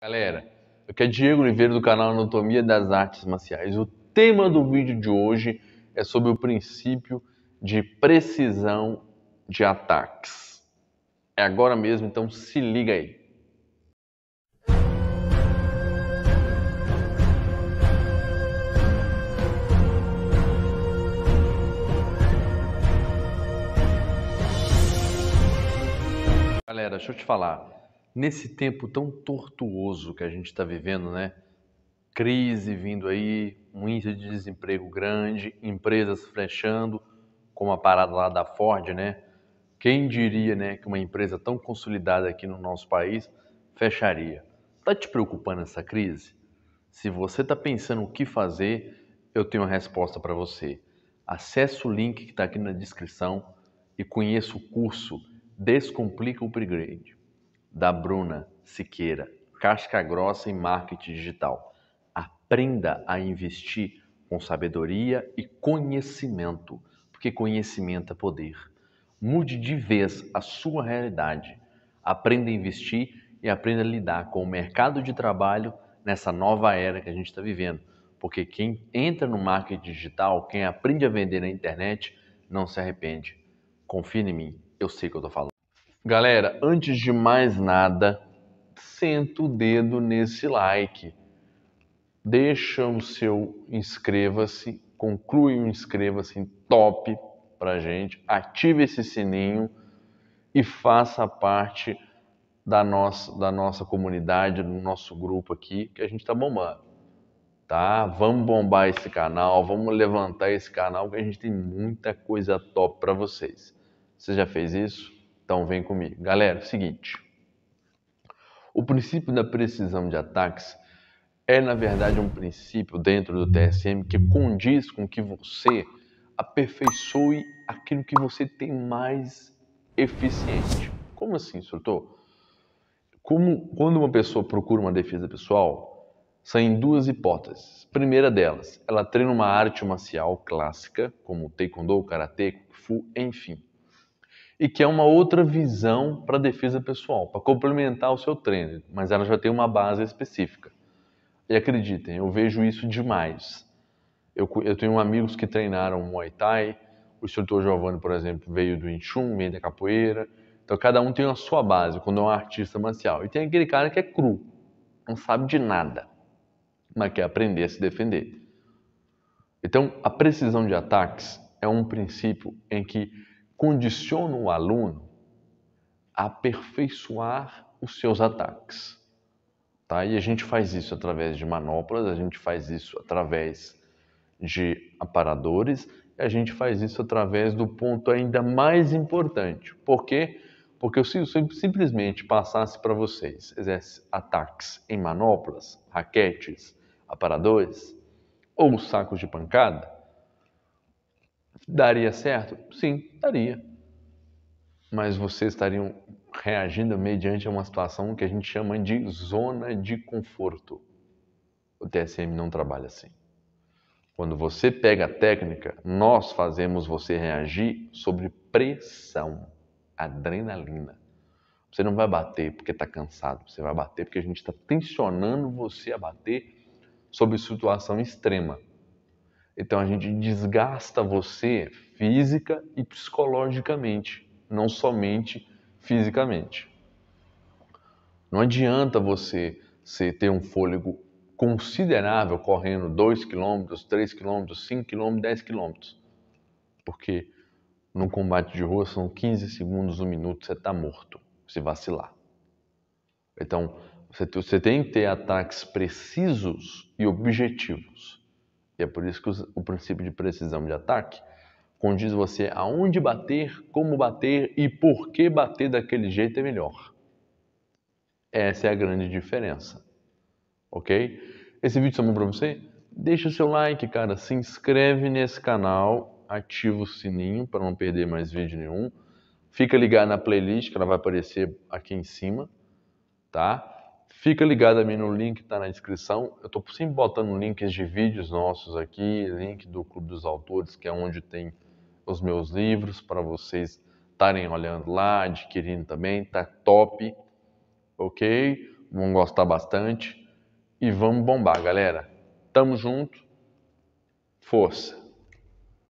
Galera, aqui é Diego Oliveira do canal Anatomia das Artes Marciais. O tema do vídeo de hoje é sobre o princípio de precisão de ataques. É agora mesmo, então se liga aí. Galera, deixa eu te falar nesse tempo tão tortuoso que a gente está vivendo, né? Crise vindo aí, um índice de desemprego grande, empresas fechando, como a parada lá da Ford, né? Quem diria, né, que uma empresa tão consolidada aqui no nosso país fecharia? Tá te preocupando essa crise? Se você está pensando o que fazer, eu tenho a resposta para você. Acesse o link que está aqui na descrição e conheça o curso Descomplica o Upgrade da Bruna Siqueira, casca grossa em marketing digital. Aprenda a investir com sabedoria e conhecimento, porque conhecimento é poder. Mude de vez a sua realidade. Aprenda a investir e aprenda a lidar com o mercado de trabalho nessa nova era que a gente está vivendo. Porque quem entra no marketing digital, quem aprende a vender na internet, não se arrepende. Confie em mim, eu sei o que eu estou falando. Galera, antes de mais nada, senta o dedo nesse like. Deixa o seu inscreva-se, conclui o inscreva-se top pra gente, ative esse sininho e faça parte da nossa, da nossa comunidade, do nosso grupo aqui, que a gente tá bombando. Tá? Vamos bombar esse canal, vamos levantar esse canal, que a gente tem muita coisa top para vocês. Você já fez isso? Então vem comigo. Galera, seguinte. O princípio da precisão de ataques é, na verdade, um princípio dentro do TSM que condiz com que você aperfeiçoe aquilo que você tem mais eficiente. Como assim, instrutor? Como quando uma pessoa procura uma defesa pessoal, saem duas hipóteses. Primeira delas, ela treina uma arte marcial clássica, como taekwondo, karatê, kung fu, enfim e que é uma outra visão para defesa pessoal, para complementar o seu treino, mas ela já tem uma base específica. E acreditem, eu vejo isso demais. Eu, eu tenho amigos que treinaram Muay Thai, o instrutor Giovanni, por exemplo, veio do Inchum, veio da capoeira. Então cada um tem a sua base quando é um artista marcial. E tem aquele cara que é cru, não sabe de nada, mas quer aprender a se defender. Então a precisão de ataques é um princípio em que condiciona o aluno a aperfeiçoar os seus ataques. Tá? E a gente faz isso através de manoplas, a gente faz isso através de aparadores, a gente faz isso através do ponto ainda mais importante. Por quê? Porque se eu simplesmente passasse para vocês ataques em manoplas, raquetes, aparadores ou sacos de pancada, Daria certo? Sim, daria. Mas vocês estariam reagindo mediante uma situação que a gente chama de zona de conforto. O TSM não trabalha assim. Quando você pega a técnica, nós fazemos você reagir sobre pressão, adrenalina. Você não vai bater porque está cansado, você vai bater porque a gente está tensionando você a bater sobre situação extrema. Então a gente desgasta você física e psicologicamente, não somente fisicamente. Não adianta você, ter um fôlego considerável correndo 2 km, 3 km, 5 km, 10 km. Porque num combate de rua são 15 segundos, um minuto, você está morto, se vacilar. Então, você tem que ter ataques precisos e objetivos. E é por isso que o princípio de precisão de ataque condiz você aonde bater, como bater e por que bater daquele jeito é melhor. Essa é a grande diferença. Ok? Esse vídeo bom para você? Deixa o seu like, cara. Se inscreve nesse canal, ativa o sininho para não perder mais vídeo nenhum. Fica ligado na playlist que ela vai aparecer aqui em cima, tá? Fica ligado a mim no link que está na descrição. Eu estou sempre botando links de vídeos nossos aqui, link do Clube dos Autores, que é onde tem os meus livros para vocês estarem olhando lá, adquirindo também. Tá top, ok? Vão gostar bastante e vamos bombar, galera. Tamo junto, força!